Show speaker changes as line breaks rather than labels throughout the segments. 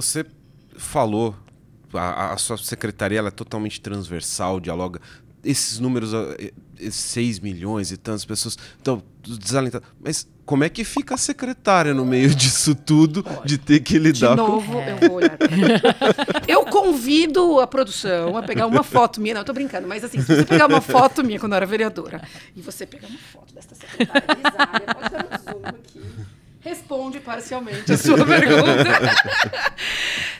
Você falou, a, a sua secretaria é totalmente transversal, dialoga. Esses números, 6 ah, milhões e tantas pessoas estão desalentadas. Mas como é que fica a secretária no meio disso tudo, de ter que lidar de novo, com... eu vou olhar. eu convido a produção a pegar uma foto minha, não, eu tô brincando, mas assim, se você pegar uma foto minha quando eu era vereadora, e você pegar uma foto desta secretária, pode dar um zoom aqui responde parcialmente a sua pergunta.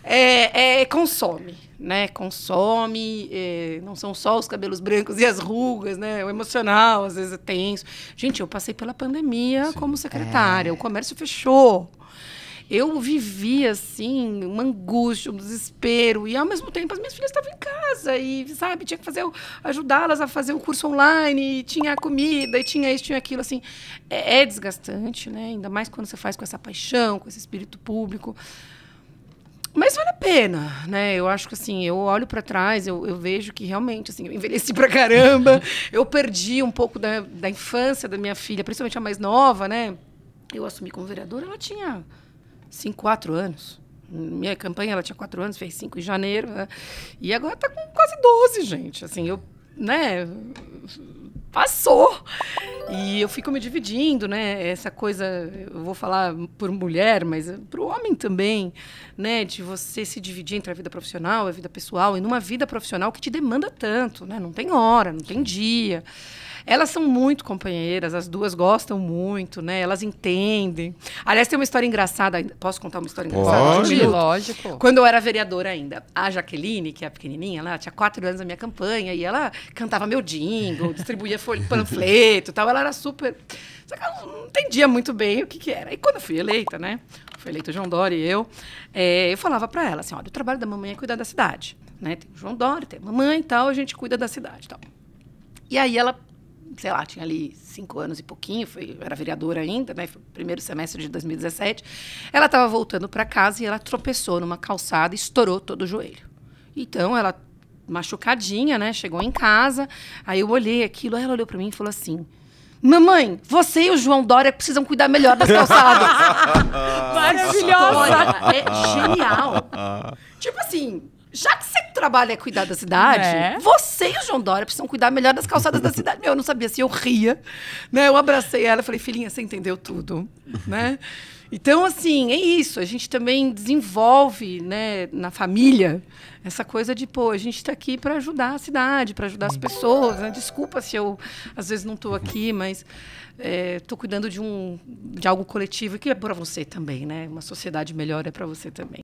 é, é, consome, né? Consome. É, não são só os cabelos brancos e as rugas, né? O emocional, às vezes é tenso. Gente, eu passei pela pandemia Sim. como é. secretária. É. O comércio fechou eu vivi assim, uma angústia, um desespero. E ao mesmo tempo as minhas filhas estavam em casa e, sabe, tinha que fazer ajudá-las a fazer o curso online, e tinha comida, e tinha isso, tinha aquilo, assim. É, é desgastante, né? Ainda mais quando você faz com essa paixão, com esse espírito público. Mas vale a pena, né? Eu acho que assim, eu olho para trás, eu, eu, vejo que realmente, assim, eu envelheci pra caramba, eu perdi um pouco da, da infância da minha filha, principalmente a mais nova, né? Eu assumi como vereadora, ela tinha 5, 4 anos. Minha campanha, ela tinha 4 anos, fez 5 em janeiro. Né? E agora tá com quase 12, gente. Assim, eu, né, passou. E eu fico me dividindo, né? Essa coisa, eu vou falar por mulher, mas para o homem também, né? De você se dividir entre a vida profissional e a vida pessoal, e numa vida profissional que te demanda tanto, né? Não tem hora, não tem dia. Elas são muito companheiras, as duas gostam muito, né? Elas entendem. Aliás, tem uma história engraçada. Posso contar uma história engraçada? Pode. Lógico. Quando eu era vereadora ainda, a Jaqueline, que é a pequenininha, ela tinha quatro anos na minha campanha e ela cantava meu jingle, distribuía panfleto e tal. Ela era super... Só que ela não entendia muito bem o que, que era. E quando eu fui eleita, né? Foi eleita o João Dória e eu. É, eu falava para ela assim, olha, o trabalho da mamãe é cuidar da cidade. Né? Tem o João Dória, tem a mamãe e tal, a gente cuida da cidade e tal. E aí ela sei lá, tinha ali cinco anos e pouquinho, foi, era vereadora ainda, né? Foi primeiro semestre de 2017. Ela estava voltando para casa e ela tropeçou numa calçada e estourou todo o joelho. Então ela machucadinha, né? Chegou em casa, aí eu olhei aquilo, ela olhou para mim e falou assim: Mamãe, você e o João Dória precisam cuidar melhor das calçadas. Maravilhosa! Olha, é genial. tipo assim, já que você trabalho é cuidar da cidade, é. você e o João Dória precisam cuidar melhor das calçadas da cidade. Meu, eu não sabia se assim, eu ria, né? Eu abracei ela e falei, filhinha, você entendeu tudo, né? Então, assim, é isso. A gente também desenvolve né, na família essa coisa de, pô, a gente está aqui para ajudar a cidade, para ajudar as pessoas. Né? Desculpa se eu, às vezes, não estou aqui, mas estou é, cuidando de, um, de algo coletivo que é para você também, né? Uma sociedade melhor é para você também.